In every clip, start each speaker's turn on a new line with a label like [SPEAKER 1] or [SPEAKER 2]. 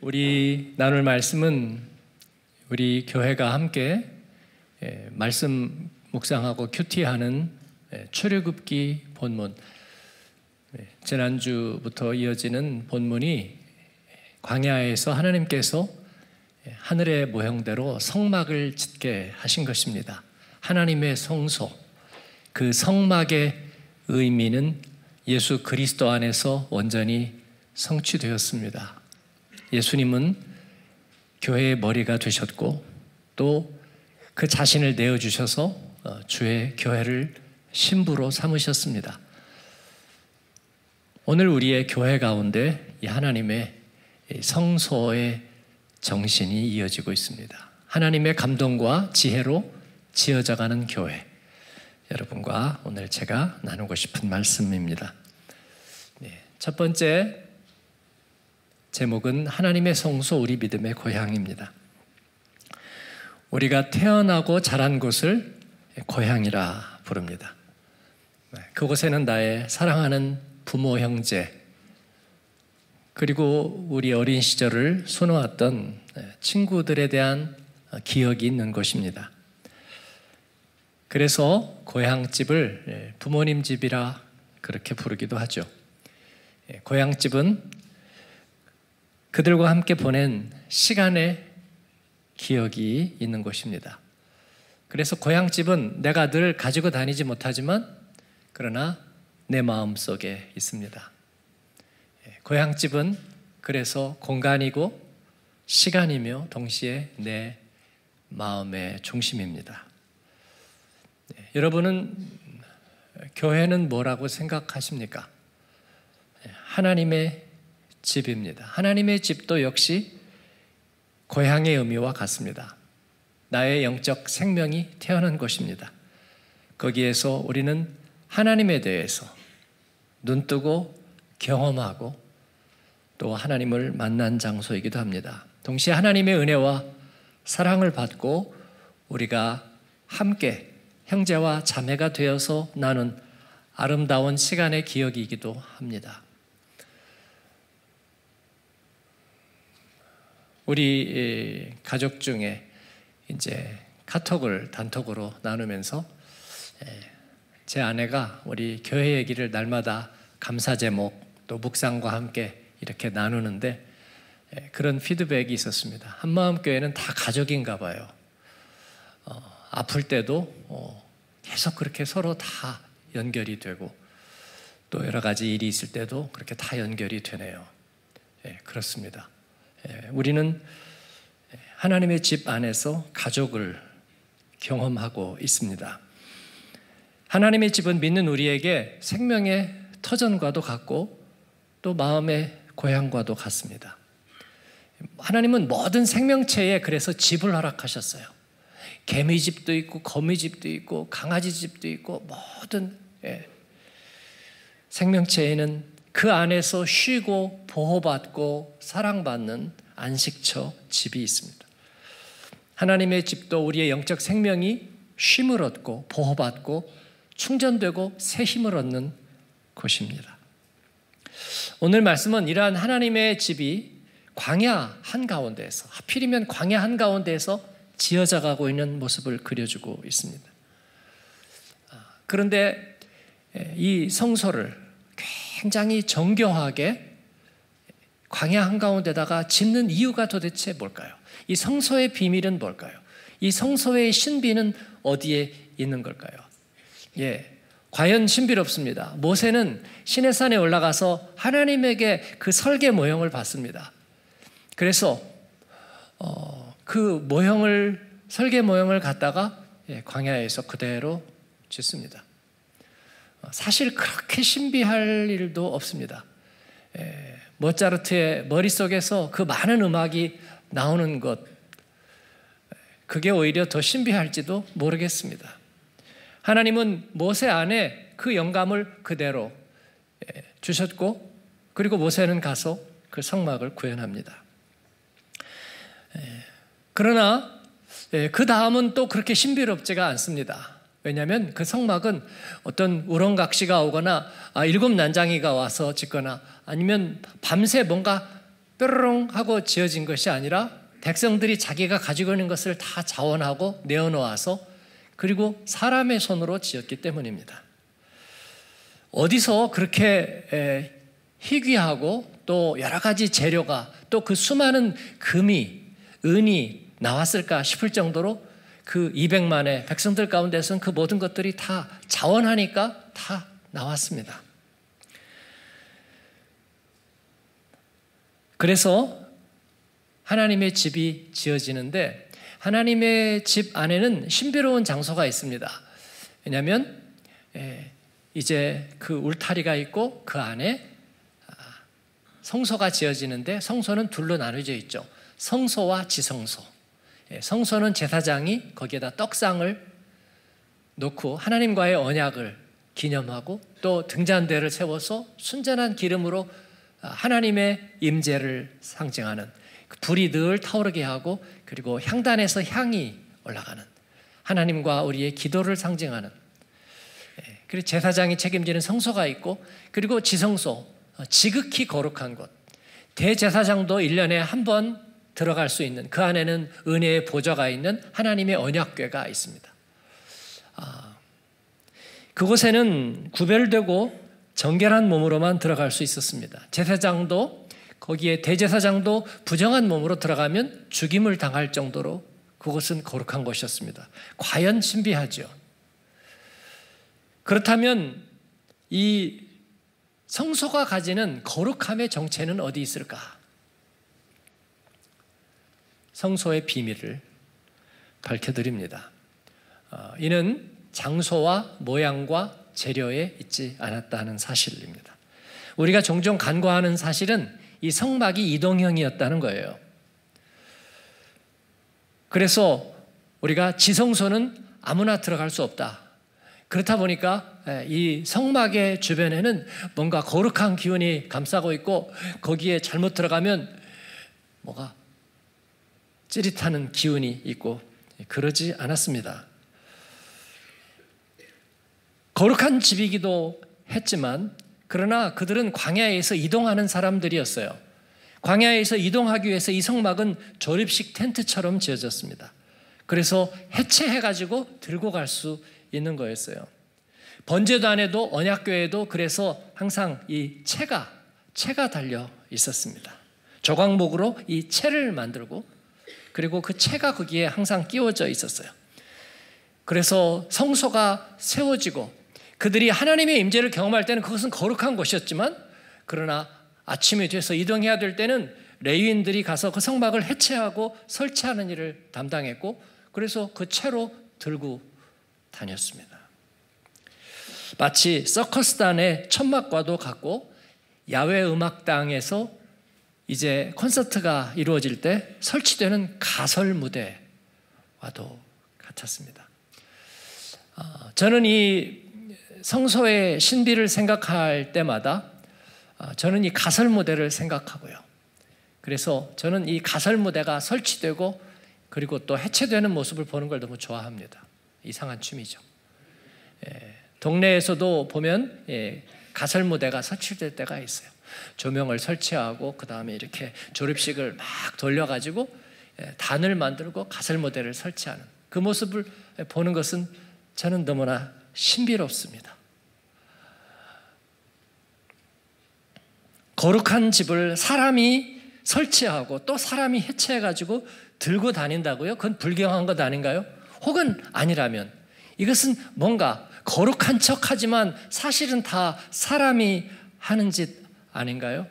[SPEAKER 1] 우리 나눌 말씀은 우리 교회가 함께 예, 말씀 묵상하고 큐티하는 예, 출애굽기 본문 예, 지난주부터 이어지는 본문이 광야에서 하나님께서 하늘의 모형대로 성막을 짓게 하신 것입니다. 하나님의 성소 그 성막의 의미는 예수 그리스도 안에서 온전히 성취되었습니다. 예수님은 교회의 머리가 되셨고 또 그 자신을 내어주셔서 어, 주의 교회를 신부로 삼으셨습니다. 오늘 우리의 교회 가운데 이 하나님의 성소의 정신이 이어지고 있습니다. 하나님의 감동과 지혜로 지어져가는 교회. 여러분과 오늘 제가 나누고 싶은 말씀입니다. 네, 첫 번째, 제목은 하나님의 성소 우리 믿음의 고향입니다. 우리가 태어나고 자란 곳을 고향이라 부릅니다. 네, 그곳에는 나의 사랑하는 부모, 형제, 그리고 우리 어린 시절을 수놓았던 네, 친구들에 대한 기억이 있는 것입니다. 그래서 고향집을 네, 부모님 집이라 그렇게 부르기도 하죠. 고향집은 그들과 함께 보낸 시간의 기억이 있는 곳입니다. 그래서 고향집은 내가 늘 가지고 다니지 못하지만 그러나 내 마음 속에 있습니다. 예, 고향집은 그래서 공간이고 시간이며 동시에 내 마음의 중심입니다. 예, 여러분은 교회는 뭐라고 생각하십니까? 예, 하나님의 집입니다. 하나님의 집도 역시 고향의 의미와 같습니다. 나의 영적 생명이 태어난 곳입니다. 거기에서 우리는 하나님에 대해서 눈뜨고 경험하고 또 하나님을 만난 장소이기도 합니다. 동시에 하나님의 은혜와 사랑을 받고 우리가 함께 형제와 자매가 되어서 나눈 아름다운 시간의 기억이기도 합니다. 우리 가족 중에 이제 카톡을 단톡으로 나누면서 예, 제 아내가 우리 교회 얘기를 날마다 감사 제목 또 묵상과 함께 이렇게 나누는데 예, 그런 피드백이 있었습니다. 한마음 교회는 다 가족인가 봐요. 어, 아플 때도 어, 계속 그렇게 서로 다 연결이 되고 또 여러 가지 일이 있을 때도 그렇게 다 연결이 되네요. 예, 그렇습니다. 예, 우리는 하나님의 집 안에서 가족을 경험하고 있습니다. 하나님의 집은 믿는 우리에게 생명의 터전과도 같고 또 마음의 고향과도 같습니다. 하나님은 모든 생명체에 그래서 집을 허락하셨어요. 개미집도 있고 거미집도 있고 강아지집도 있고 모든 예, 생명체에는 그 안에서 쉬고 보호받고 사랑받는 안식처 집이 있습니다. 하나님의 집도 우리의 영적 생명이 쉼을 얻고 보호받고 충전되고 새 힘을 얻는 곳입니다. 오늘 말씀은 이러한 하나님의 집이 광야 한가운데에서 하필이면 광야 한가운데에서 지어져 가고 있는 모습을 그려주고 있습니다. 아, 그런데 이 성소를 굉장히 정교하게 광야 한가운데다가 짓는 이유가 도대체 뭘까요? 이 성소의 비밀은 뭘까요? 이 성소의 신비는 어디에 있는 걸까요? 예. 과연 신비롭습니다. 모세는 시내산에 올라가서 하나님에게 그 설계 모형을 봤습니다. 그래서 어, 그 모형을 설계 모형을 갖다가 예, 광야에서 그대로 짓습니다. 사실 그렇게 신비할 일도 없습니다. 에, 예, 모차르트의 머릿속에서 그 많은 음악이 나오는 것, 그게 오히려 더 신비할지도 모르겠습니다. 하나님은 모세 안에 그 영감을 그대로 예, 주셨고, 그리고 모세는 가서 그 성막을 구현합니다. 예, 그러나 그 다음은 또 그렇게 신비롭지가 않습니다. 왜냐하면 그 성막은 어떤 우렁각시가 오거나 아, 일곱 난장이가 와서 짓거나 아니면 밤새 뭔가 뾰로롱 하고 지어진 것이 아니라 백성들이 자기가 가지고 있는 것을 다 자원하고 내어놓아서 그리고 사람의 손으로 지었기 때문입니다. 어디서 그렇게 에, 희귀하고 또 여러 가지 재료가 또 그 수많은 금이 은이 나왔을까 싶을 정도로 그 200만의 백성들 가운데서는 그 모든 것들이 다 자원하니까 다 나왔습니다. 그래서 하나님의 집이 지어지는데 하나님의 집 안에는 신비로운 장소가 있습니다. 왜냐하면 예, 이제 그 울타리가 있고 그 안에 아, 성소가 지어지는데 성소는 둘로 나눠져 있죠. 성소와 지성소. 예, 성소는 제사장이 거기에다 떡상을 놓고 하나님과의 언약을 기념하고 또 등잔대를 세워서 순전한 기름으로 아, 하나님의 임재를 상징하는 그 불이 늘 타오르게 하고 그리고 향단에서 향이 올라가는 하나님과 우리의 기도를 상징하는 예, 그리고 제사장이 책임지는 성소가 있고 그리고 지성소 어, 지극히 거룩한 곳 대제사장도 1년에 한번 들어갈 수 있는 그 안에는 은혜의 보좌가 있는 하나님의 언약궤가 있습니다. 아, 그곳에는 구별되고 정결한 몸으로만 들어갈 수 있었습니다. 제사장도 거기에 대제사장도 부정한 몸으로 들어가면 죽임을 당할 정도로 그곳은 거룩한 것이었습니다. 과연 신비하죠. 그렇다면 이 성소가 가지는 거룩함의 정체는 어디 있을까? 성소의 비밀을 밝혀드립니다. 어, 이는 장소와 모양과 재료에 있지 않았다는 사실입니다. 우리가 종종 간과하는 사실은 이 성막이 이동형이었다는 거예요. 그래서 우리가 지성소는 아무나 들어갈 수 없다. 그렇다 보니까 예, 이 성막의 주변에는 뭔가 거룩한 기운이 감싸고 있고 거기에 잘못 들어가면 뭐가 찌릿하는 기운이 있고 그러지 않았습니다. 거룩한 집이기도 했지만 그러나 그들은 광야에서 이동하는 사람들이었어요. 광야에서 이동하기 위해서 이 성막은 조립식 텐트처럼 지어졌습니다. 그래서 해체해가지고 들고 갈 수 있는 거였어요. 번제도안에도 언약교에도 그래서 항상 이 채가 채가 달려 있었습니다. 조각목으로 이 채를 만들고 그리고 그 채가 거기에 항상 끼워져 있었어요. 그래서 성소가 세워지고 그들이 하나님의 임재를 경험할 때는 그것은 거룩한 것이었지만 그러나 아침이 돼서 이동해야 될 때는 레위인들이 가서 그 성막을 해체하고 설치하는 일을 담당했고 그래서 그 채로 들고 다녔습니다. 마치 서커스단의 천막과도 같고 야외 음악당에서 이제 콘서트가 이루어질 때 설치되는 가설 무대와도 같았습니다. 아, 저는 이 성소의 신비를 생각할 때마다 아, 저는 이 가설 무대를 생각하고요. 그래서 저는 이 가설 무대가 설치되고 그리고 또 해체되는 모습을 보는 걸 너무 좋아합니다. 이상한 취미죠. 예, 동네에서도 보면 예, 가설 무대가 설치될 때가 있어요. 조명을 설치하고 그 다음에 이렇게 조립식을 막 돌려가지고 예, 단을 만들고 가설 모델을 설치하는 그 모습을 보는 것은 저는 너무나 신비롭습니다. 거룩한 집을 사람이 설치하고 또 사람이 해체해가지고 들고 다닌다고요? 그건 불경한 것 아닌가요? 혹은 아니라면 이것은 뭔가 거룩한 척 하지만 사실은 다 사람이 하는 짓 아닌가요?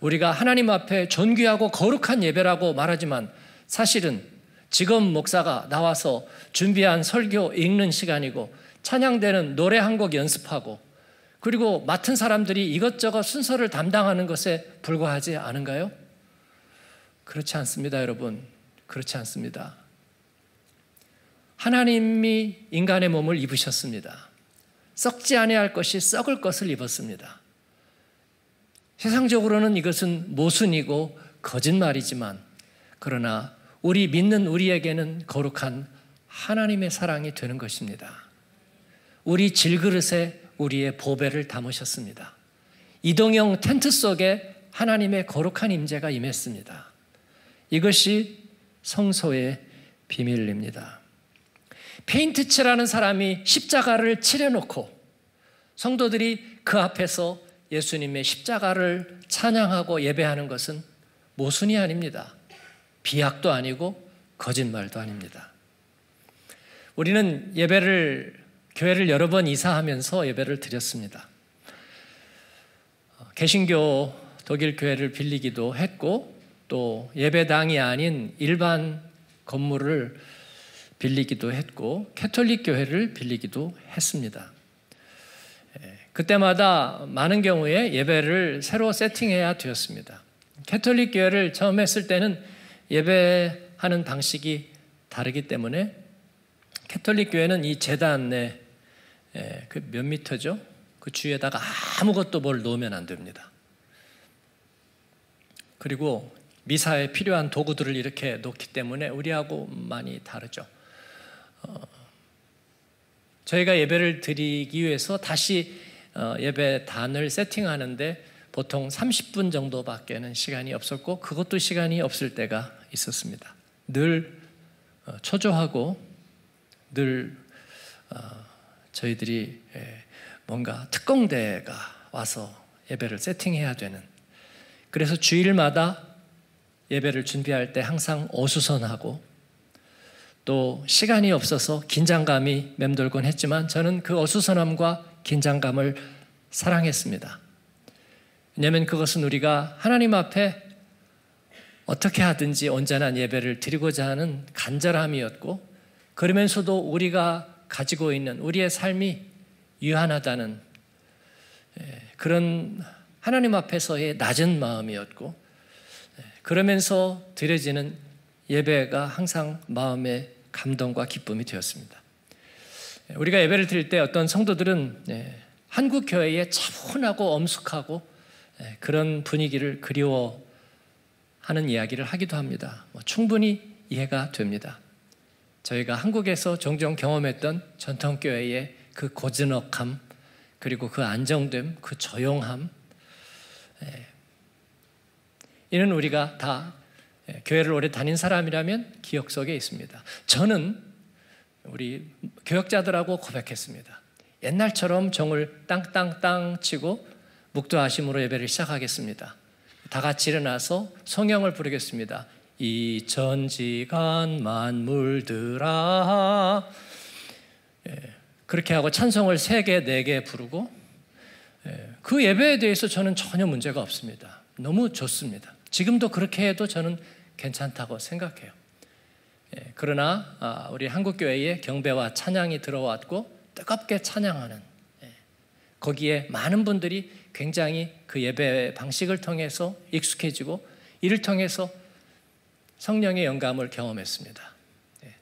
[SPEAKER 1] 우리가 하나님 앞에 존귀하고 거룩한 예배라고 말하지만 사실은 지금 목사가 나와서 준비한 설교 읽는 시간이고 찬양되는 노래 한 곡 연습하고 그리고 맡은 사람들이 이것저것 순서를 담당하는 것에 불과하지 않은가요? 그렇지 않습니다, 여러분. 그렇지 않습니다. 하나님이 인간의 몸을 입으셨습니다. 썩지 아니할 것이 썩을 것을 입었습니다. 세상적으로는 이것은 모순이고 거짓말이지만 그러나 우리 믿는 우리에게는 거룩한 하나님의 사랑이 되는 것입니다. 우리 질그릇에 우리의 보배를 담으셨습니다. 이동형 텐트 속에 하나님의 거룩한 임재가 임했습니다. 이것이 성소의 비밀입니다. 페인트칠하는 사람이 십자가를 칠해놓고 성도들이 그 앞에서 예수님의 십자가를 찬양하고 예배하는 것은 모순이 아닙니다. 비약도 아니고 거짓말도 아닙니다. 우리는 예배를 교회를 여러 번 이사하면서 예배를 드렸습니다. 개신교 독일 교회를 빌리기도 했고 또 예배당이 아닌 일반 건물을 빌리기도 했고 캐톨릭 교회를 빌리기도 했습니다. 그때마다 많은 경우에 예배를 새로 세팅해야 되었습니다. 캐톨릭 교회를 처음 했을 때는 예배하는 방식이 다르기 때문에 캐톨릭 교회는 이 재단 내그몇 예, 미터죠? 그 주위에다가 아무것도 뭘 놓으면 안 됩니다. 그리고 미사에 필요한 도구들을 이렇게 놓기 때문에 우리하고 많이 다르죠. 어, 저희가 예배를 드리기 위해서 다시 어, 예배단을 세팅하는데 보통 30분 정도밖에는 시간이 없었고 그것도 시간이 없을 때가 있었습니다. 늘 어, 초조하고 늘 어, 저희들이 예, 뭔가 특공대가 와서 예배를 세팅해야 되는 그래서 주일마다 예배를 준비할 때 항상 어수선하고 또 시간이 없어서 긴장감이 맴돌곤 했지만 저는 그 어수선함과 긴장감을 사랑했습니다. 왜냐하면 그것은 우리가 하나님 앞에 어떻게 하든지 온전한 예배를 드리고자 하는 간절함이었고 그러면서도 우리가 가지고 있는 우리의 삶이 유한하다는 예, 그런 하나님 앞에서의 낮은 마음이었고 예, 그러면서 드려지는 예배가 항상 마음의 감동과 기쁨이 되었습니다. 우리가 예배를 드릴 때 어떤 성도들은 예, 한국 교회의 차분하고 엄숙하고 예, 그런 분위기를 그리워하는 이야기를 하기도 합니다. 뭐 충분히 이해가 됩니다. 저희가 한국에서 종종 경험했던 전통교회의 그 고즈넉함, 그리고 그 안정됨, 그 조용함, 예, 이는 우리가 다 교회를 오래 다닌 사람이라면 기억 속에 있습니다. 저는 우리 교역자들하고 고백했습니다. 옛날처럼 정을 땅땅땅 치고 묵도하심으로 예배를 시작하겠습니다. 다 같이 일어나서 성경을 부르겠습니다. 이 천지간 만물들아 예, 그렇게 하고 찬송을 3개, 4개 부르고 예, 그 예배에 대해서 저는 전혀 문제가 없습니다. 너무 좋습니다. 지금도 그렇게 해도 저는 괜찮다고 생각해요. 예, 그러나 아, 우리 한국 교회에 경배와 찬양이 들어왔고 뜨겁게 찬양하는 예, 거기에 많은 분들이 굉장히 그 예배 방식을 통해서 익숙해지고 이를 통해서 성령의 영감을 경험했습니다. 예,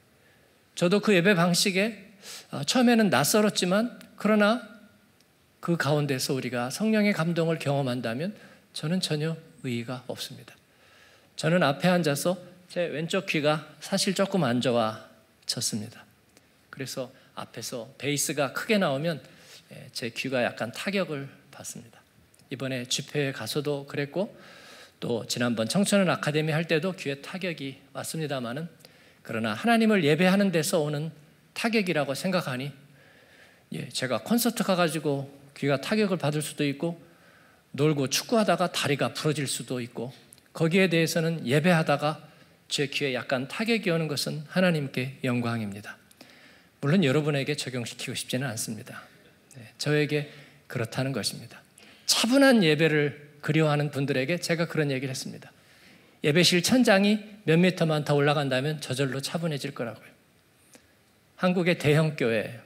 [SPEAKER 1] 저도 그 예배 방식에 아, 처음에는 낯설었지만 그러나 그 가운데서 우리가 성령의 감동을 경험한다면 저는 전혀 의의가 없습니다. 저는 앞에 앉아서 제 왼쪽 귀가 사실 조금 안 좋아졌습니다. 그래서 앞에서 베이스가 크게 나오면 예, 제 귀가 약간 타격을 받습니다. 이번에 집회에 가서도 그랬고 또 지난번 청소년 아카데미 할 때도 귀에 타격이 왔습니다마는 그러나 하나님을 예배하는 데서 오는 타격이라고 생각하니 예, 제가 콘서트 가가지고 귀가 타격을 받을 수도 있고 놀고 축구하다가 다리가 부러질 수도 있고 거기에 대해서는 예배하다가 제 귀에 약간 타격이 오는 것은 하나님께 영광입니다. 물론 여러분에게 적용시키고 싶지는 않습니다. 네, 저에게 그렇다는 것입니다. 차분한 예배를 그리워하는 분들에게 제가 그런 얘기를 했습니다. 예배실 천장이 몇 미터만 더 올라간다면 저절로 차분해질 거라고요. 한국의 대형교회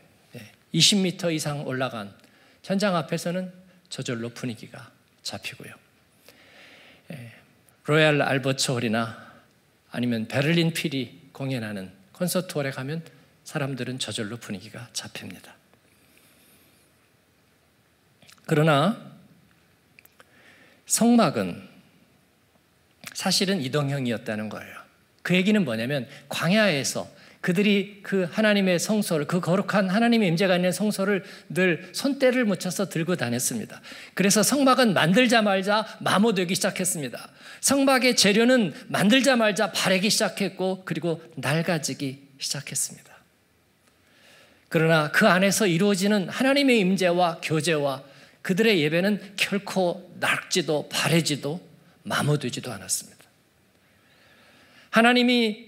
[SPEAKER 1] 20미터 이상 올라간 현장 앞에서는 저절로 분위기가 잡히고요. 네, 로얄 알버처 홀이나 아니면 베를린 필이 공연하는 콘서트홀에 가면 사람들은 저절로 분위기가 잡힙니다. 그러나 성막은 사실은 이동형이었다는 거예요. 그 얘기는 뭐냐면 광야에서 그들이 그 하나님의 성소를 그 거룩한 하나님의 임재가 있는 성소를 늘 손때를 묻혀서 들고 다녔습니다. 그래서 성막은 만들자마자 마모되기 시작했습니다. 성막의 재료는 만들자마자 바래기 시작했고 그리고 낡아지기 시작했습니다. 그러나 그 안에서 이루어지는 하나님의 임재와 교제와 그들의 예배는 결코 낡지도 바래지도 마모되지도 않았습니다. 하나님이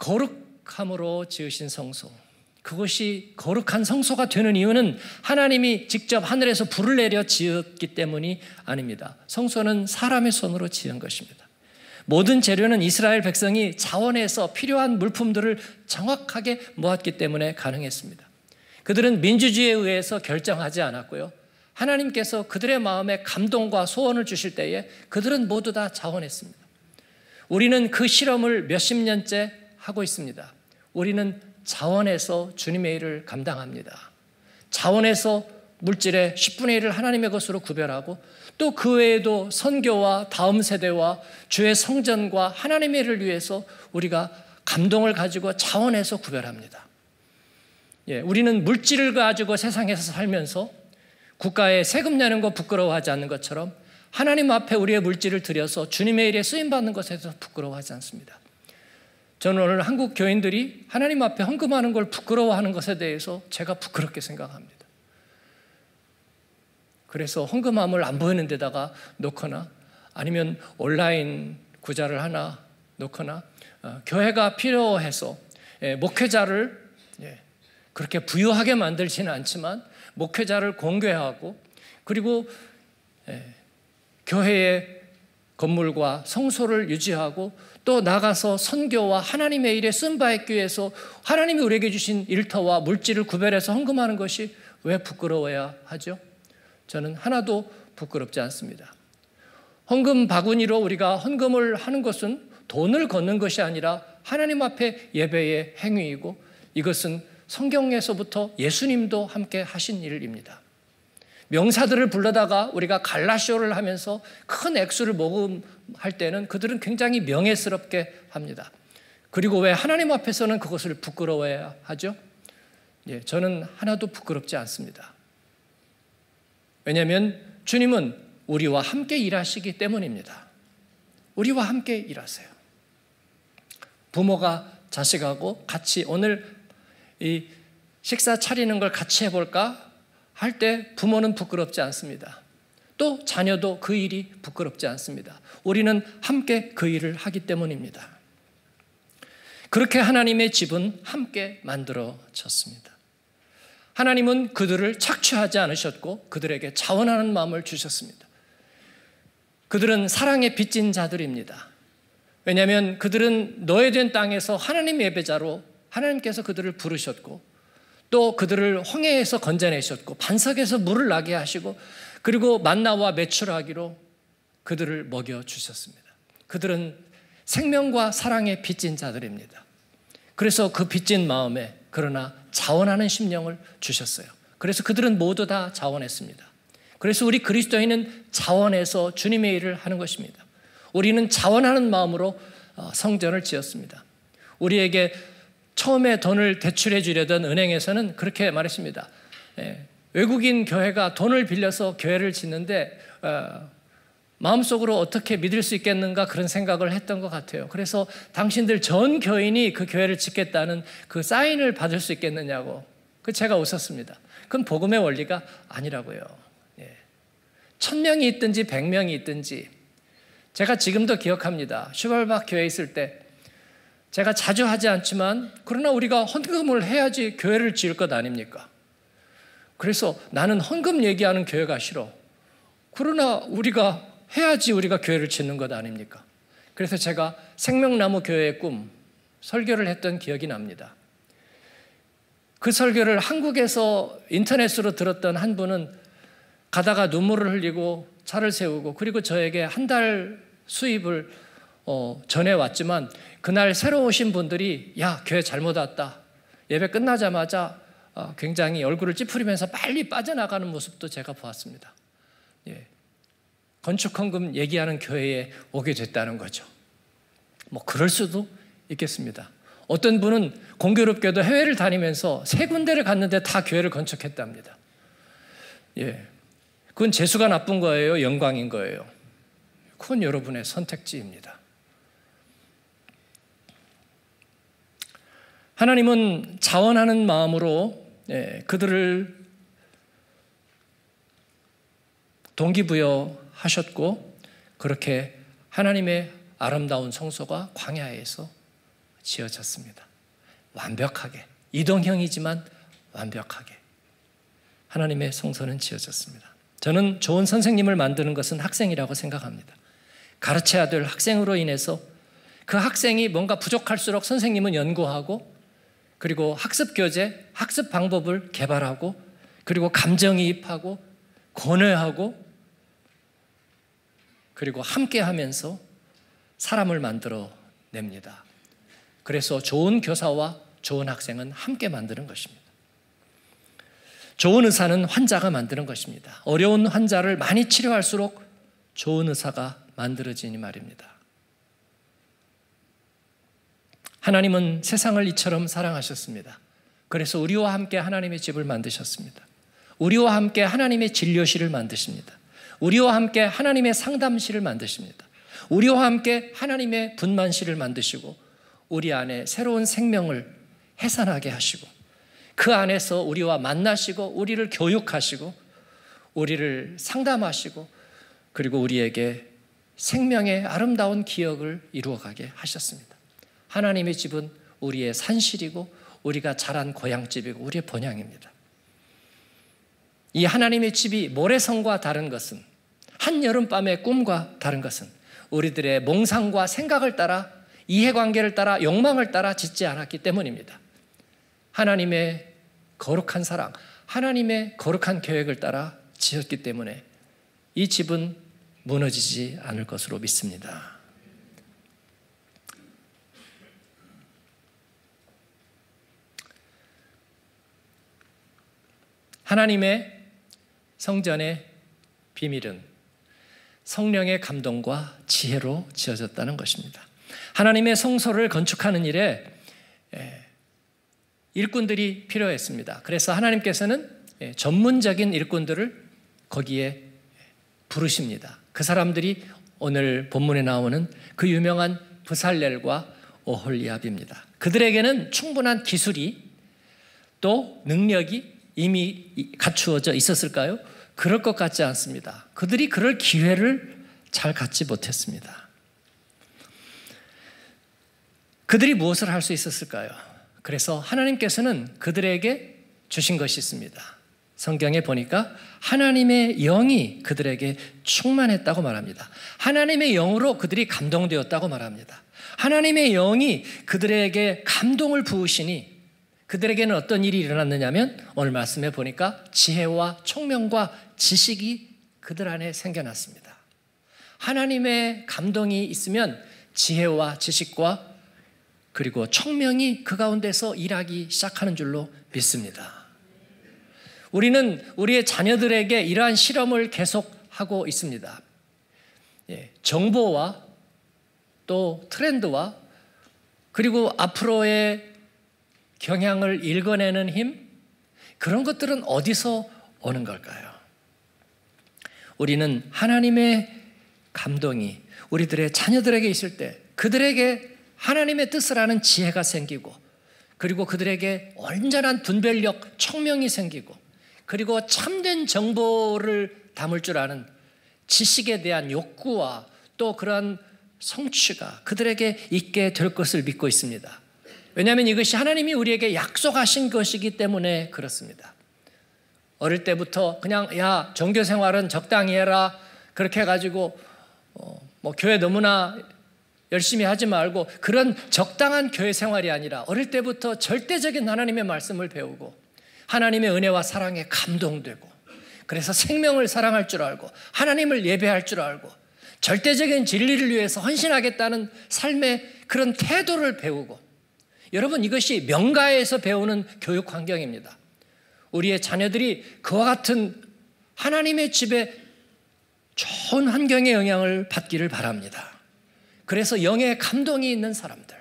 [SPEAKER 1] 거룩함으로 지으신 성소. 그것이 거룩한 성소가 되는 이유는 하나님이 직접 하늘에서 불을 내려 지었기 때문이 아닙니다. 성소는 사람의 손으로 지은 것입니다. 모든 재료는 이스라엘 백성이 자원해서 필요한 물품들을 정확하게 모았기 때문에 가능했습니다. 그들은 민주주의에 의해서 결정하지 않았고요. 하나님께서 그들의 마음에 감동과 소원을 주실 때에 그들은 모두 다 자원했습니다. 우리는 그 실험을 몇십 년째 하고 있습니다. 우리는 자원에서 주님의 일을 감당합니다. 자원에서 물질의 10분의 1을 하나님의 것으로 구별하고 또 그 외에도 선교와 다음 세대와 주의 성전과 하나님의 일을 위해서 우리가 감동을 가지고 자원에서 구별합니다. 예, 우리는 물질을 가지고 세상에서 살면서 국가에 세금 내는 거 부끄러워하지 않는 것처럼 하나님 앞에 우리의 물질을 들여서 주님의 일에 쓰임 받는 것에서 부끄러워하지 않습니다. 저는 오늘 한국 교인들이 하나님 앞에 헌금하는 걸 부끄러워하는 것에 대해서 제가 부끄럽게 생각합니다. 그래서 헌금함을 안 보이는 데다가 놓거나 아니면 온라인 구자를 하나 놓거나 어, 교회가 필요해서 예, 목회자를 예, 그렇게 부유하게 만들지는 않지만 목회자를 공개하고 그리고 예, 교회의 건물과 성소를 유지하고 또 나가서 선교와 하나님의 일에 쓴바했기 위해서 하나님이 우리에게 주신 일터와 물질을 구별해서 헌금하는 것이 왜 부끄러워야 하죠? 저는 하나도 부끄럽지 않습니다. 헌금 바구니로 우리가 헌금을 하는 것은 돈을 걷는 것이 아니라 하나님 앞에 예배의 행위이고 이것은 성경에서부터 예수님도 함께 하신 일입니다. 명사들을 불러다가 우리가 갈라쇼를 하면서 큰 액수를 모금할 때는 그들은 굉장히 명예스럽게 합니다. 그리고 왜 하나님 앞에서는 그것을 부끄러워해야 하죠? 예, 저는 하나도 부끄럽지 않습니다. 왜냐하면 주님은 우리와 함께 일하시기 때문입니다. 우리와 함께 일하세요. 부모가 자식하고 같이 오늘 이 식사 차리는 걸 같이 해볼까? 할때 부모는 부끄럽지 않습니다. 또 자녀도 그 일이 부끄럽지 않습니다. 우리는 함께 그 일을 하기 때문입니다. 그렇게 하나님의 집은 함께 만들어졌습니다. 하나님은 그들을 착취하지 않으셨고 그들에게 자원하는 마음을 주셨습니다. 그들은 사랑에 빚진 자들입니다. 왜냐하면 그들은 너에 된 땅에서 하나님 예배자로 하나님께서 그들을 부르셨고 또 그들을 홍해에서 건져내셨고 반석에서 물을 나게 하시고 그리고 만나와 매출하기로 그들을 먹여 주셨습니다. 그들은 생명과 사랑의 빚진 자들입니다. 그래서 그 빚진 마음에 그러나 자원하는 심령을 주셨어요. 그래서 그들은 모두 다 자원했습니다. 그래서 우리 그리스도인은 자원해서 주님의 일을 하는 것입니다. 우리는 자원하는 마음으로 어, 성전을 지었습니다. 우리에게 처음에 돈을 대출해 주려던 은행에서는 그렇게 말했습니다. 예, 외국인 교회가 돈을 빌려서 교회를 짓는데 어, 마음속으로 어떻게 믿을 수 있겠는가 그런 생각을 했던 것 같아요. 그래서 당신들 전 교인이 그 교회를 짓겠다는 그 사인을 받을 수 있겠느냐고 그 제가 웃었습니다. 그건 복음의 원리가 아니라고요. 예. 천 명이 있든지 백 명이 있든지 제가 지금도 기억합니다. 슈발박 교회 있을 때 제가 자주 하지 않지만 그러나 우리가 헌금을 해야지 교회를 지을 것 아닙니까? 그래서 나는 헌금 얘기하는 교회가 싫어. 그러나 우리가 해야지 우리가 교회를 짓는 것 아닙니까? 그래서 제가 생명나무 교회의 꿈 설교를 했던 기억이 납니다. 그 설교를 한국에서 인터넷으로 들었던 한 분은 가다가 눈물을 흘리고 차를 세우고 그리고 저에게 한 달 수입을 어, 전해왔지만 그날 새로 오신 분들이 야 교회 잘못 왔다 예배 끝나자마자 어, 굉장히 얼굴을 찌푸리면서 빨리 빠져나가는 모습도 제가 보았습니다. 예. 건축헌금 얘기하는 교회에 오게 됐다는 거죠. 뭐 그럴 수도 있겠습니다. 어떤 분은 공교롭게도 해외를 다니면서 세 군데를 갔는데 다 교회를 건축했답니다. 예. 그건 재수가 나쁜 거예요? 영광인 거예요? 그건 여러분의 선택지입니다. 하나님은 자원하는 마음으로 예, 그들을 동기부여하셨고 그렇게 하나님의 아름다운 성소가 광야에서 지어졌습니다. 완벽하게 이동형이지만 완벽하게 하나님의 성소는 지어졌습니다. 저는 좋은 선생님을 만드는 것은 학생이라고 생각합니다. 가르쳐야 될 학생으로 인해서 그 학생이 뭔가 부족할수록 선생님은 연구하고 그리고 학습 교재, 학습 방법을 개발하고 그리고 감정이입하고 권해하고 그리고 함께 하면서 사람을 만들어 냅니다. 그래서 좋은 교사와 좋은 학생은 함께 만드는 것입니다. 좋은 의사는 환자가 만드는 것입니다. 어려운 환자를 많이 치료할수록 좋은 의사가 만들어지니 말입니다. 하나님은 세상을 이처럼 사랑하셨습니다. 그래서 우리와 함께 하나님의 집을 만드셨습니다. 우리와 함께 하나님의 진료실을 만드십니다. 우리와 함께 하나님의 상담실을 만드십니다. 우리와 함께 하나님의 분만실을 만드시고 우리 안에 새로운 생명을 해산하게 하시고 그 안에서 우리와 만나시고 우리를 교육하시고 우리를 상담하시고 그리고 우리에게 생명의 아름다운 기억을 이루어가게 하셨습니다. 하나님의 집은 우리의 산실이고 우리가 자란 고향집이고 우리의 본향입니다. 이 하나님의 집이 모래성과 다른 것은 한여름밤의 꿈과 다른 것은 우리들의 몽상과 생각을 따라 이해관계를 따라 욕망을 따라 짓지 않았기 때문입니다. 하나님의 거룩한 사랑, 하나님의 거룩한 계획을 따라 지었기 때문에 이 집은 무너지지 않을 것으로 믿습니다. 하나님의 성전의 비밀은 성령의 감동과 지혜로 지어졌다는 것입니다. 하나님의 성소를 건축하는 일에 일꾼들이 필요했습니다. 그래서 하나님께서는 전문적인 일꾼들을 거기에 부르십니다. 그 사람들이 오늘 본문에 나오는 그 유명한 부살렐과 오홀리압입니다. 그들에게는 충분한 기술이 또 능력이 이미 갖추어져 있었을까요? 그럴 것 같지 않습니다. 그들이 그럴 기회를 잘 갖지 못했습니다. 그들이 무엇을 할 수 있었을까요? 그래서 하나님께서는 그들에게 주신 것이 있습니다. 성경에 보니까 하나님의 영이 그들에게 충만했다고 말합니다. 하나님의 영으로 그들이 감동되었다고 말합니다. 하나님의 영이 그들에게 감동을 부으시니 그들에게는 어떤 일이 일어났느냐면 오늘 말씀해 보니까 지혜와 총명과 지식이 그들 안에 생겨났습니다. 하나님의 감동이 있으면 지혜와 지식과 그리고 청명이 그 가운데서 일하기 시작하는 줄로 믿습니다. 우리는 우리의 자녀들에게 이러한 실험을 계속하고 있습니다. 예, 정보와 또 트렌드와 그리고 앞으로의 경향을 읽어내는 힘, 그런 것들은 어디서 오는 걸까요? 우리는 하나님의 감동이 우리들의 자녀들에게 있을 때 그들에게 하나님의 뜻을 아는 지혜가 생기고 그리고 그들에게 온전한 분별력, 청명이 생기고 그리고 참된 정보를 담을 줄 아는 지식에 대한 욕구와 또 그러한 성취가 그들에게 있게 될 것을 믿고 있습니다. 왜냐하면 이것이 하나님이 우리에게 약속하신 것이기 때문에 그렇습니다. 어릴 때부터 그냥 야 종교 생활은 적당히 해라 그렇게 해가지고 어, 뭐 교회 너무나 열심히 하지 말고 그런 적당한 교회 생활이 아니라 어릴 때부터 절대적인 하나님의 말씀을 배우고 하나님의 은혜와 사랑에 감동되고 그래서 생명을 사랑할 줄 알고 하나님을 예배할 줄 알고 절대적인 진리를 위해서 헌신하겠다는 삶의 그런 태도를 배우고 여러분 이것이 명가에서 배우는 교육 환경입니다. 우리의 자녀들이 그와 같은 하나님의 집에 좋은 환경의 영향을 받기를 바랍니다. 그래서 영의 감동이 있는 사람들,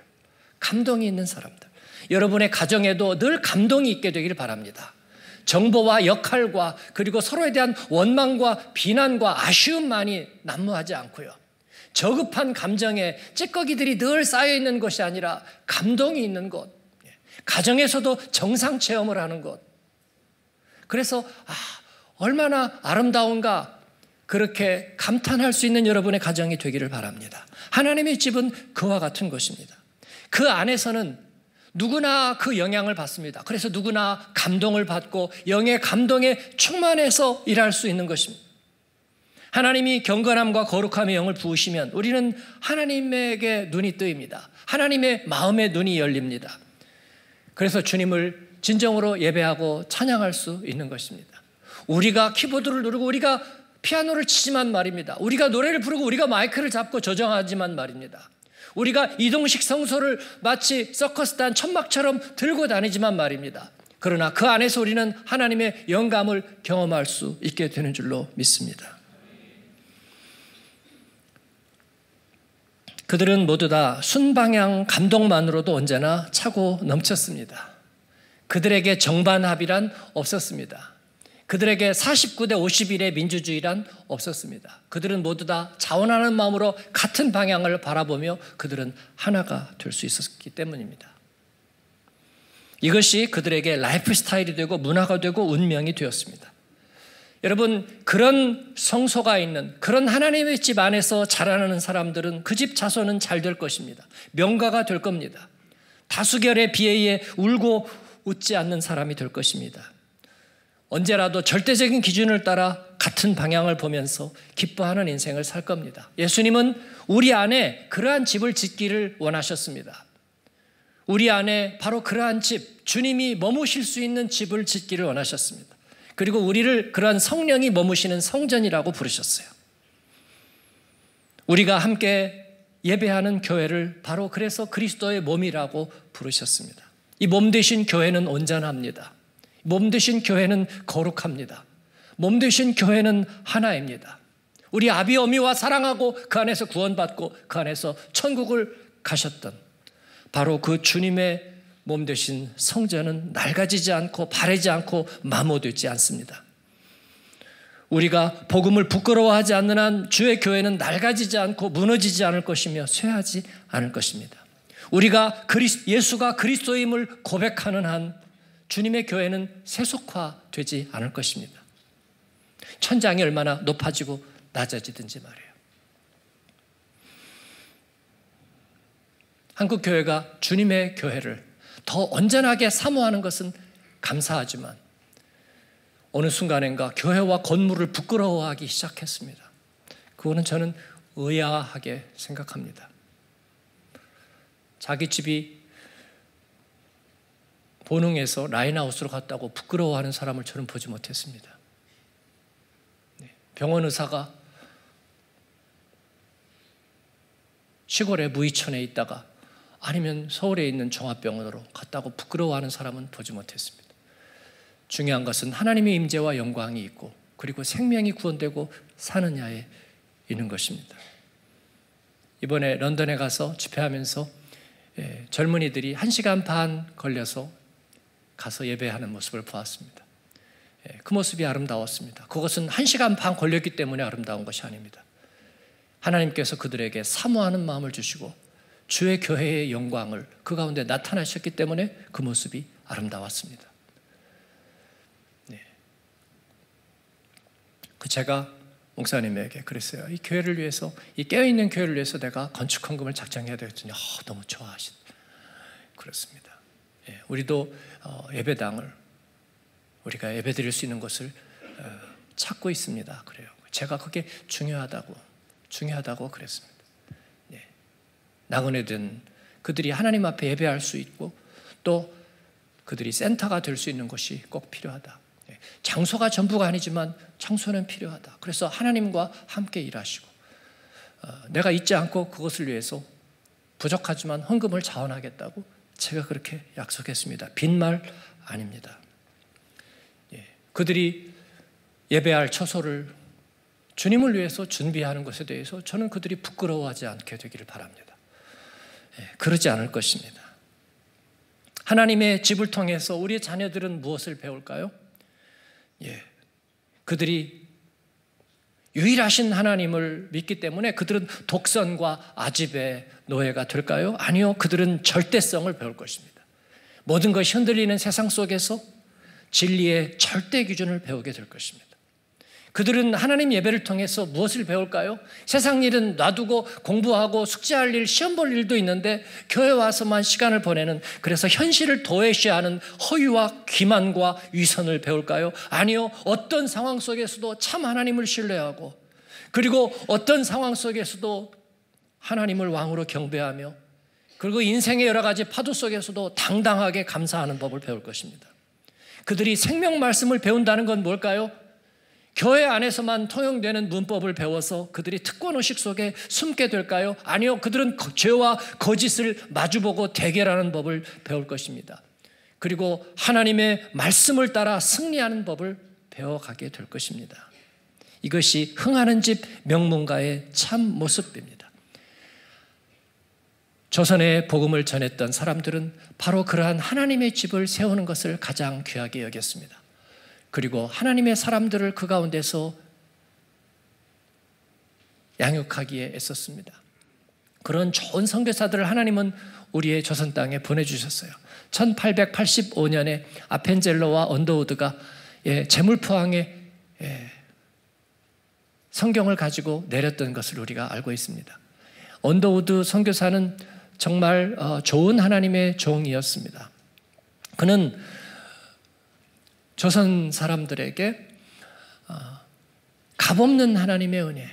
[SPEAKER 1] 감동이 있는 사람들, 여러분의 가정에도 늘 감동이 있게 되기를 바랍니다. 정보와 역할과 그리고 서로에 대한 원망과 비난과 아쉬움만이 난무하지 않고요. 저급한 감정에 찌꺼기들이 늘 쌓여 있는 것이 아니라 감동이 있는 곳, 예. 가정에서도 정상 체험을 하는 곳. 그래서 아, 얼마나 아름다운가 그렇게 감탄할 수 있는 여러분의 가정이 되기를 바랍니다. 하나님의 집은 그와 같은 것입니다. 그 안에서는 누구나 그 영향을 받습니다. 그래서 누구나 감동을 받고 영의 감동에 충만해서 일할 수 있는 것입니다. 하나님이 경건함과 거룩함의 영을 부으시면 우리는 하나님에게 눈이 뜨입니다. 하나님의 마음의 눈이 열립니다. 그래서 주님을 진정으로 예배하고 찬양할 수 있는 것입니다. 우리가 키보드를 누르고 우리가 피아노를 치지만 말입니다. 우리가 노래를 부르고 우리가 마이크를 잡고 저장하지만 말입니다. 우리가 이동식 성소를 마치 서커스단 천막처럼 들고 다니지만 말입니다. 그러나 그 안에서 우리는 하나님의 영감을 경험할 수 있게 되는 줄로 믿습니다. 그들은 모두 다 순방향 감동만으로도 언제나 차고 넘쳤습니다. 그들에게 정반합이란 없었습니다. 그들에게 49대 51의 민주주의란 없었습니다. 그들은 모두 다 자원하는 마음으로 같은 방향을 바라보며 그들은 하나가 될 수 있었기 때문입니다. 이것이 그들에게 라이프 스타일이 되고 문화가 되고 운명이 되었습니다. 여러분, 그런 성소가 있는, 그런 하나님의 집 안에서 자라나는 사람들은 그 집 자손은 잘 될 것입니다. 명가가 될 겁니다. 다수결의 비애에 울고 웃지 않는 사람이 될 것입니다. 언제라도 절대적인 기준을 따라 같은 방향을 보면서 기뻐하는 인생을 살 겁니다. 예수님은 우리 안에 그러한 집을 짓기를 원하셨습니다. 우리 안에 바로 그러한 집, 주님이 머무실 수 있는 집을 짓기를 원하셨습니다. 그리고 우리를 그러한 성령이 머무시는 성전이라고 부르셨어요. 우리가 함께 예배하는 교회를 바로 그래서 그리스도의 몸이라고 부르셨습니다. 이몸 대신 교회는 온전합니다. 몸 대신 교회는 거룩합니다. 몸 대신 교회는 하나입니다. 우리 아비 어미와 사랑하고 그 안에서 구원받고 그 안에서 천국을 가셨던 바로 그 주님의 몸되신 성전은 낡아지지 않고 바래지 않고 마모되지 않습니다. 우리가 복음을 부끄러워하지 않는 한 주의 교회는 낡아지지 않고 무너지지 않을 것이며 쇠하지 않을 것입니다. 우리가 그리스, 예수가 그리스도임을 고백하는 한 주님의 교회는 세속화되지 않을 것입니다. 천장이 얼마나 높아지고 낮아지든지 말이에요. 한국 교회가 주님의 교회를 더 온전하게 사모하는 것은 감사하지만 어느 순간인가 교회와 건물을 부끄러워하기 시작했습니다. 그거는 저는 의아하게 생각합니다. 자기 집이 본흥에서 라인하우스로 갔다고 부끄러워하는 사람을 저는 보지 못했습니다. 네, 병원 의사가 시골의 무이천에 있다가 아니면 서울에 있는 종합병원으로 갔다고 부끄러워하는 사람은 보지 못했습니다. 중요한 것은 하나님의 임재와 영광이 있고 그리고 생명이 구원되고 사느냐에 있는 것입니다. 이번에 런던에 가서 집회하면서 예, 젊은이들이 1시간 반 걸려서 가서 예배하는 모습을 보았습니다. 예, 그 모습이 아름다웠습니다. 그것은 1시간 반 걸렸기 때문에 아름다운 것이 아닙니다. 하나님께서 그들에게 사모하는 마음을 주시고 주의 교회의 영광을 그 가운데 나타나셨기 때문에 그 모습이 아름다웠습니다. 네. 그 제가 목사님에게 그랬어요. 이 교회를 위해서 이 깨어 있는 교회를 위해서 내가 건축 헌금을 작정해야 되겠더니 어, 너무 좋아하신. 그렇습니다. 예, 우리도 어, 예배당을 우리가 예배드릴 수 있는 것을 어, 찾고 있습니다. 그래요. 제가 그게 중요하다고 중요하다고 그랬습니다. 낙원에 든 그들이 하나님 앞에 예배할 수 있고 또 그들이 센터가 될 수 있는 것이 꼭 필요하다. 예, 장소가 전부가 아니지만 장소는 필요하다. 그래서 하나님과 함께 일하시고 어, 내가 잊지 않고 그것을 위해서 부족하지만 헌금을 자원하겠다고 제가 그렇게 약속했습니다. 빈말 아닙니다. 예, 그들이 예배할 처소를 주님을 위해서 준비하는 것에 대해서 저는 그들이 부끄러워하지 않게 되기를 바랍니다. 예, 그러지 않을 것입니다. 하나님의 집을 통해서 우리의 자녀들은 무엇을 배울까요? 예. 그들이 유일하신 하나님을 믿기 때문에 그들은 독선과 아집의 노예가 될까요? 아니요. 그들은 절대성을 배울 것입니다. 모든 것이 흔들리는 세상 속에서 진리의 절대 기준을 배우게 될 것입니다. 그들은 하나님 예배를 통해서 무엇을 배울까요? 세상 일은 놔두고 공부하고 숙제할 일, 시험 볼 일도 있는데 교회 와서만 시간을 보내는 그래서 현실을 도외시하는 허위와 기만과 위선을 배울까요? 아니요. 어떤 상황 속에서도 참 하나님을 신뢰하고 그리고 어떤 상황 속에서도 하나님을 왕으로 경배하며 그리고 인생의 여러 가지 파도 속에서도 당당하게 감사하는 법을 배울 것입니다. 그들이 생명 말씀을 배운다는 건 뭘까요? 교회 안에서만 통용되는 문법을 배워서 그들이 특권의식 속에 숨게 될까요? 아니요. 그들은 죄와 거짓을 마주보고 대결하는 법을 배울 것입니다. 그리고 하나님의 말씀을 따라 승리하는 법을 배워가게 될 것입니다. 이것이 흥하는 집 명문가의 참 모습입니다. 조선에 복음을 전했던 사람들은 바로 그러한 하나님의 집을 세우는 것을 가장 귀하게 여겼습니다. 그리고 하나님의 사람들을 그 가운데서 양육하기에 애썼습니다. 그런 좋은 선교사들을 하나님은 우리의 조선 땅에 보내주셨어요. 1885년에 아펜젤로와 언더우드가 예, 재물포항에 예, 성경을 가지고 내렸던 것을 우리가 알고 있습니다. 언더우드 선교사는 정말 어, 좋은 하나님의 종이었습니다. 그는 조선 사람들에게 어, 값없는 하나님의 은혜,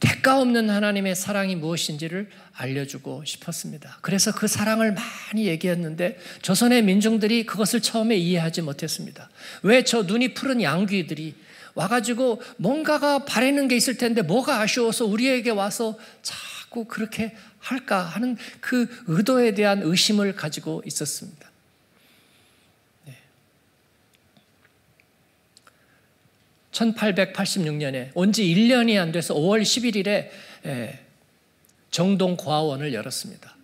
[SPEAKER 1] 대가 없는 하나님의 사랑이 무엇인지를 알려주고 싶었습니다. 그래서 그 사랑을 많이 얘기했는데 조선의 민중들이 그것을 처음에 이해하지 못했습니다. 왜 저 눈이 푸른 양귀들이 와가지고 뭔가가 바라는 게 있을 텐데 뭐가 아쉬워서 우리에게 와서 자꾸 그렇게 할까 하는 그 의도에 대한 의심을 가지고 있었습니다. 1886년에 온 지 1년이 안 돼서 5월 11일에 정동 고아원을 열었습니다.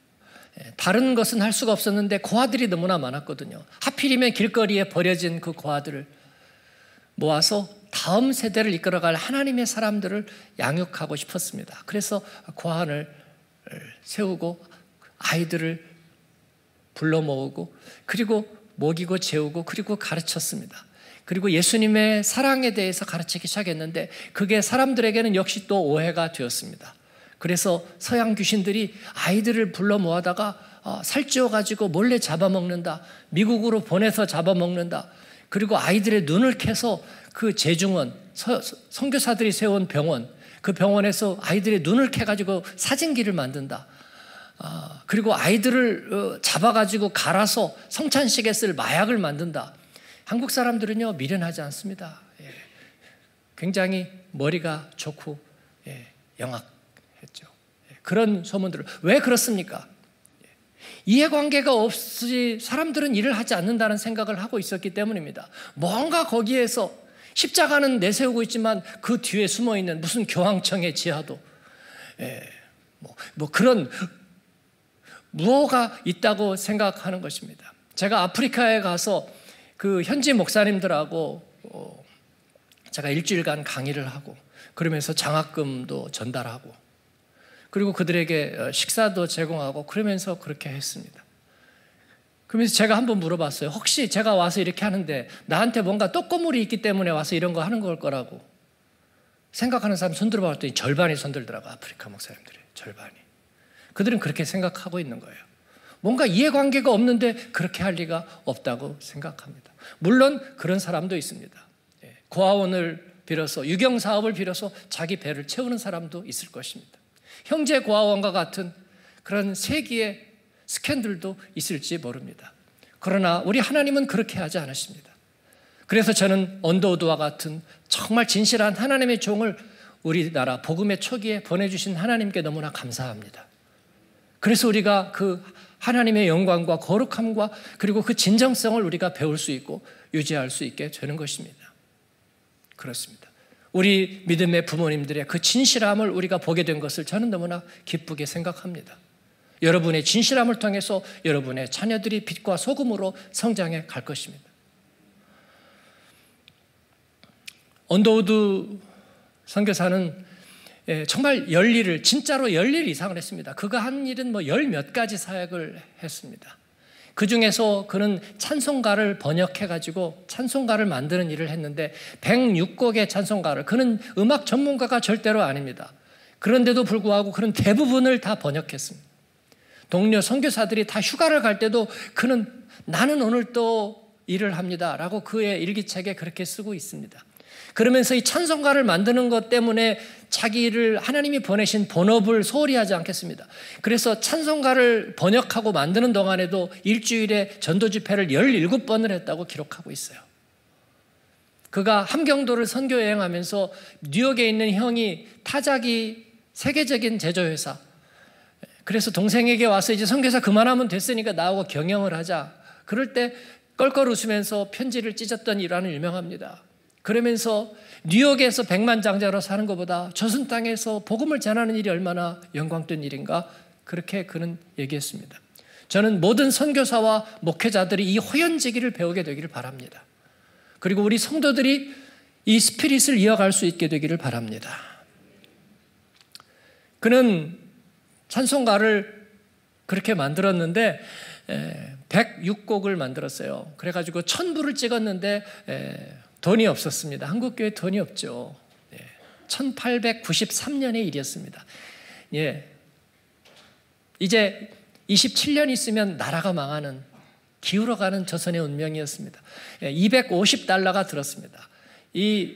[SPEAKER 1] 다른 것은 할 수가 없었는데 고아들이 너무나 많았거든요. 하필이면 길거리에 버려진 그 고아들을 모아서 다음 세대를 이끌어갈 하나님의 사람들을 양육하고 싶었습니다. 그래서 고아원을 세우고 아이들을 불러 모으고 그리고 먹이고 재우고 그리고 가르쳤습니다. 그리고 예수님의 사랑에 대해서 가르치기 시작했는데 그게 사람들에게는 역시 또 오해가 되었습니다. 그래서 서양 귀신들이 아이들을 불러 모아다가 아, 살찌워가지고 몰래 잡아먹는다. 미국으로 보내서 잡아먹는다. 그리고 아이들의 눈을 캐서 그 재중원, 선교사들이 세운 병원, 그 병원에서 아이들의 눈을 캐가지고 사진기를 만든다. 아, 그리고 아이들을 어, 잡아가지고 갈아서 성찬식에 쓸 마약을 만든다. 한국 사람들은요, 미련하지 않습니다. 예, 굉장히 머리가 좋고, 예, 영악했죠. 예, 그런 소문들을. 왜 그렇습니까? 예. 이해관계가 없이 사람들은 일을 하지 않는다는 생각을 하고 있었기 때문입니다. 뭔가 거기에서 십자가는 내세우고 있지만 그 뒤에 숨어 있는 무슨 교황청의 지하도, 예, 뭐, 뭐 그런 무엇가 있다고 생각하는 것입니다. 제가 아프리카에 가서 그 현지 목사님들하고 어, 제가 일주일간 강의를 하고 그러면서 장학금도 전달하고 그리고 그들에게 어, 식사도 제공하고 그러면서 그렇게 했습니다. 그러면서 제가 한번 물어봤어요. 혹시 제가 와서 이렇게 하는데 나한테 뭔가 떡고물이 있기 때문에 와서 이런 거 하는 걸 거라고 생각하는 사람 손들어 봤더니 절반이 손들더라고 아프리카 목사님들이 절반이. 그들은 그렇게 생각하고 있는 거예요. 뭔가 이해관계가 없는데 그렇게 할 리가 없다고 생각합니다. 물론 그런 사람도 있습니다. 예, 고아원을 빌어서 유경 사업을 빌어서 자기 배를 채우는 사람도 있을 것입니다. 형제 고아원과 같은 그런 세기의 스캔들도 있을지 모릅니다. 그러나 우리 하나님은 그렇게 하지 않으십니다. 그래서 저는 언더우드와 같은 정말 진실한 하나님의 종을 우리나라 복음의 초기에 보내주신 하나님께 너무나 감사합니다. 그래서 우리가 그 하나님의 영광과 거룩함과 그리고 그 진정성을 우리가 배울 수 있고 유지할 수 있게 되는 것입니다. 그렇습니다. 우리 믿음의 부모님들의 그 진실함을 우리가 보게 된 것을 저는 너무나 기쁘게 생각합니다. 여러분의 진실함을 통해서 여러분의 자녀들이 빛과 소금으로 성장해 갈 것입니다. 언더우드 선교사는 예, 정말 열일을 진짜로 열일 이상을 했습니다. 그가 한 일은 뭐 열 몇 가지 사역을 했습니다. 그 중에서 그는 찬송가를 번역해 가지고 찬송가를 만드는 일을 했는데 106곡의 찬송가를 그는 음악 전문가가 절대로 아닙니다. 그런데도 불구하고 그는 대부분을 다 번역했습니다. 동료 선교사들이 다 휴가를 갈 때도 그는 나는 오늘 또 일을 합니다라고 그의 일기책에 그렇게 쓰고 있습니다. 그러면서 이 찬송가를 만드는 것 때문에 자기를 하나님이 보내신 본업을 소홀히 하지 않겠습니다. 그래서 찬송가를 번역하고 만드는 동안에도 일주일에 전도 집회를 17번을 했다고 기록하고 있어요. 그가 함경도를 선교 여행하면서 뉴욕에 있는 형이 타자기 세계적인 제조회사 그래서 동생에게 와서 이제 선교사 그만하면 됐으니까 나하고 경영을 하자. 그럴 때 껄껄 웃으면서 편지를 찢었던 일화는 유명합니다. 그러면서 뉴욕에서 백만장자로 사는 것보다 저승 땅에서 복음을 전하는 일이 얼마나 영광된 일인가 그렇게 그는 얘기했습니다. 저는 모든 선교사와 목회자들이 이 호연제기를 배우게 되기를 바랍니다. 그리고 우리 성도들이 이 스피릿을 이어갈 수 있게 되기를 바랍니다. 그는 찬송가를 그렇게 만들었는데 106곡을 만들었어요. 그래가지고 천부를 찍었는데 돈이 없었습니다. 한국교회 돈이 없죠. 1893년의 예. 일이었습니다. 예. 이제 27년 있으면 나라가 망하는 기울어가는 조선의 운명이었습니다. 예, 250달러가 들었습니다. 이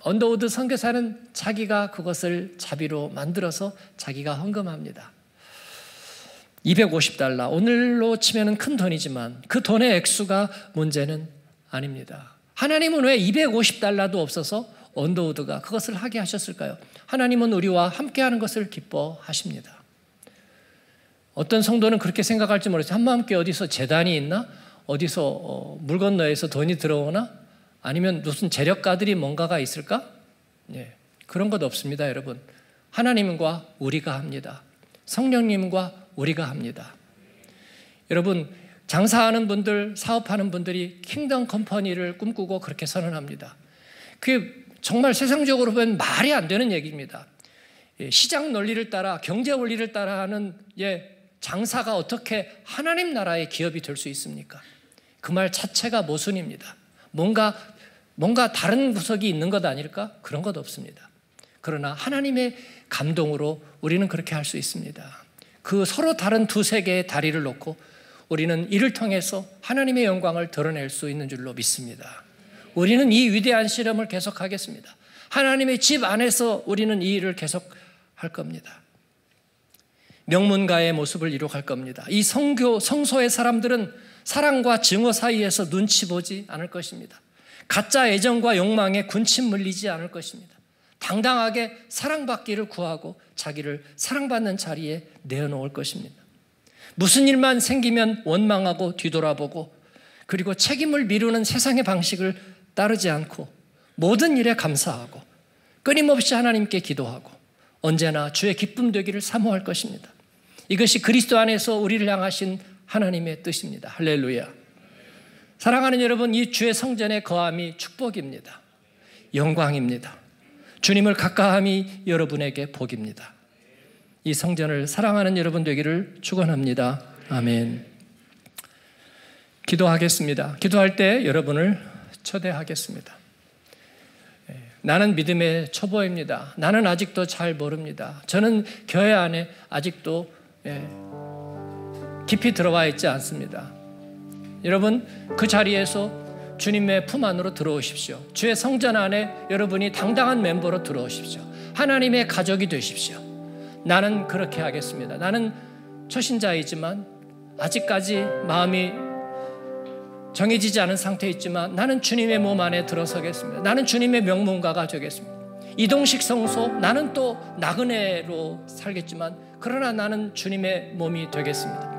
[SPEAKER 1] 언더우드 선교사는 자기가 그것을 자비로 만들어서 자기가 헌금합니다. 250달러 오늘로 치면큰 돈이지만 그 돈의 액수가 문제는 아닙니다. 하나님은 왜 250달러도 없어서 언더우드가 그것을 하게 하셨을까요? 하나님은 우리와 함께하는 것을 기뻐하십니다. 어떤 성도는 그렇게 생각할지 모르지 한마음께 어디서 재단이 있나? 어디서 어, 물건 너에서 돈이 들어오나? 아니면 무슨 재력가들이 뭔가가 있을까? 예, 그런 것 없습니다, 여러분. 하나님과 우리가 합니다. 성령님과 우리가 합니다. 여러분, 장사하는 분들, 사업하는 분들이 킹덤 컴퍼니를 꿈꾸고 그렇게 선언합니다. 그게 정말 세상적으로 보면 말이 안 되는 얘기입니다. 예, 시장 논리를 따라 경제 원리를 따라 하는 예, 장사가 어떻게 하나님 나라의 기업이 될 수 있습니까? 그 말 자체가 모순입니다. 뭔가 뭔가 다른 구석이 있는 것 아닐까? 그런 것 없습니다. 그러나 하나님의 감동으로 우리는 그렇게 할 수 있습니다. 그 서로 다른 두 세계의 다리를 놓고 우리는 이를 통해서 하나님의 영광을 드러낼 수 있는 줄로 믿습니다. 우리는 이 위대한 실험을 계속하겠습니다. 하나님의 집 안에서 우리는 이 일을 계속할 겁니다. 명문가의 모습을 이룩할 겁니다. 이 성교, 성소의 사람들은 사랑과 증오 사이에서 눈치 보지 않을 것입니다. 가짜 애정과 욕망에 군침 물리지 않을 것입니다. 당당하게 사랑받기를 구하고 자기를 사랑받는 자리에 내어놓을 것입니다. 무슨 일만 생기면 원망하고 뒤돌아보고 그리고 책임을 미루는 세상의 방식을 따르지 않고 모든 일에 감사하고 끊임없이 하나님께 기도하고 언제나 주의 기쁨 되기를 사모할 것입니다. 이것이 그리스도 안에서 우리를 향하신 하나님의 뜻입니다. 할렐루야. 사랑하는 여러분, 이 주의 성전의 거함이 축복입니다. 영광입니다. 주님을 가까함이 여러분에게 복입니다. 이 성전을 사랑하는 여러분 되기를 축원합니다. 아멘. 기도하겠습니다. 기도할 때 여러분을 초대하겠습니다. 예, 나는 믿음의 초보입니다. 나는 아직도 잘 모릅니다. 저는 교회 안에 아직도 예, 깊이 들어와 있지 않습니다. 여러분 그 자리에서 주님의 품 안으로 들어오십시오. 주의 성전 안에 여러분이 당당한 멤버로 들어오십시오. 하나님의 가족이 되십시오. 나는 그렇게 하겠습니다. 나는 초신자이지만 아직까지 마음이 정해지지 않은 상태에 있지만 나는 주님의 몸 안에 들어서겠습니다. 나는 주님의 명문가가 되겠습니다. 이동식 성소 나는 또 나그네로 살겠지만 그러나 나는 주님의 몸이 되겠습니다.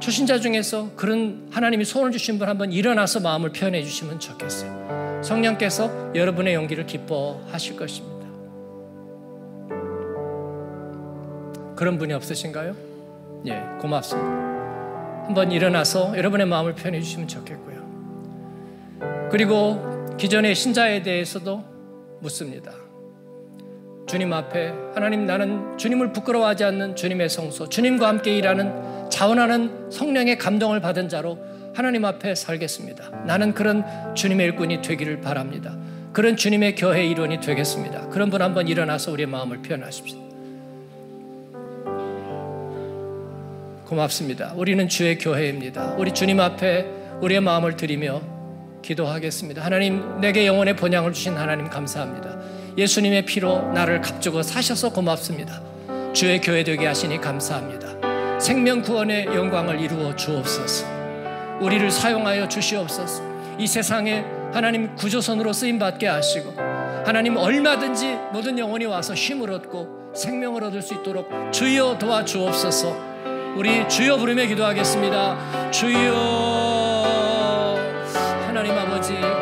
[SPEAKER 1] 초신자 중에서 그런 하나님이 소원을 주신 분 한번 일어나서 마음을 표현해 주시면 좋겠어요. 성령께서 여러분의 용기를 기뻐하실 것입니다. 그런 분이 없으신가요? 예, 고맙습니다. 한번 일어나서 여러분의 마음을 표현해 주시면 좋겠고요. 그리고 기존의 신자에 대해서도 묻습니다. 주님 앞에 하나님 나는 주님을 부끄러워하지 않는 주님의 성소, 주님과 함께 일하는 자원하는 성령의 감동을 받은 자로 하나님 앞에 살겠습니다. 나는 그런 주님의 일꾼이 되기를 바랍니다. 그런 주님의 교회 일원이 되겠습니다. 그런 분 한번 일어나서 우리의 마음을 표현하십시오. 고맙습니다. 우리는 주의 교회입니다. 우리 주님 앞에 우리의 마음을 드리며 기도하겠습니다. 하나님, 내게 영혼의 본향을 주신 하나님 감사합니다. 예수님의 피로 나를 값주고 사셔서 고맙습니다. 주의 교회 되게 하시니 감사합니다. 생명 구원의 영광을 이루어 주옵소서. 우리를 사용하여 주시옵소서. 이 세상에 하나님 구조선으로 쓰임 받게 하시고 하나님 얼마든지 모든 영혼이 와서 힘을 얻고 생명을 얻을 수 있도록 주여 도와주옵소서. 우리 주여 부름에 기도하겠습니다. 주여 하나님 아버지